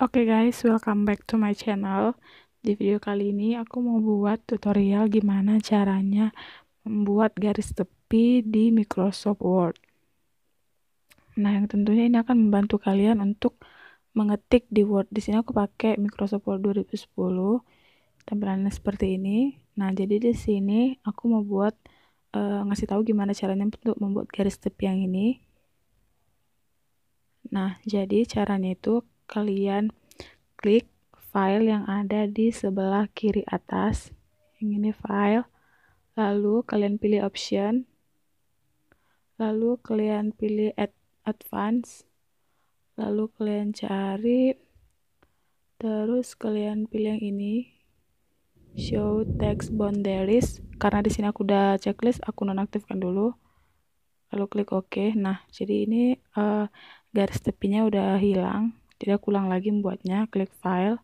Oke okay guys, welcome back to my channel. Di video kali ini aku mau buat tutorial gimana caranya membuat garis tepi di Microsoft Word. Nah, yang tentunya ini akan membantu kalian untuk mengetik di Word. Di sini aku pakai Microsoft Word 2010. Tampilannya seperti ini. Nah, jadi di sini aku mau buat uh, ngasih tahu gimana caranya untuk membuat garis tepi yang ini. Nah, jadi caranya itu kalian klik file yang ada di sebelah kiri atas yang ini file lalu kalian pilih option lalu kalian pilih add advance lalu kalian cari terus kalian pilih yang ini show text boundaries karena di sini aku udah checklist aku nonaktifkan dulu lalu klik ok nah jadi ini uh, garis tepinya udah hilang tidak ulang lagi membuatnya klik file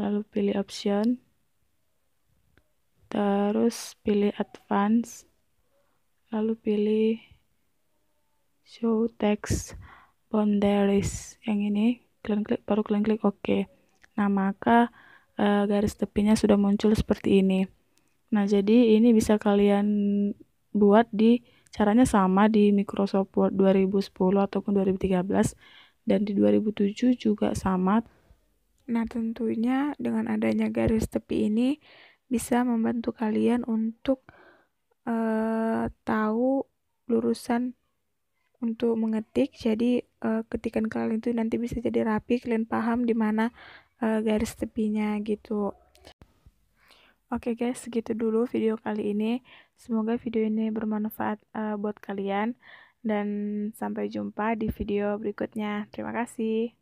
lalu pilih option terus pilih advance lalu pilih show text boundaries yang ini kalian klik baru kalian klik ok nah maka e, garis tepinya sudah muncul seperti ini nah jadi ini bisa kalian buat di caranya sama di Microsoft Word 2010 ataupun 2013 dan di 2007 juga sama. Nah, tentunya dengan adanya garis tepi ini bisa membantu kalian untuk uh, tahu lurusan untuk mengetik. Jadi uh, ketikan kalian itu nanti bisa jadi rapi, kalian paham di mana uh, garis tepinya gitu. Oke okay guys, segitu dulu video kali ini. Semoga video ini bermanfaat uh, buat kalian. Dan sampai jumpa di video berikutnya. Terima kasih.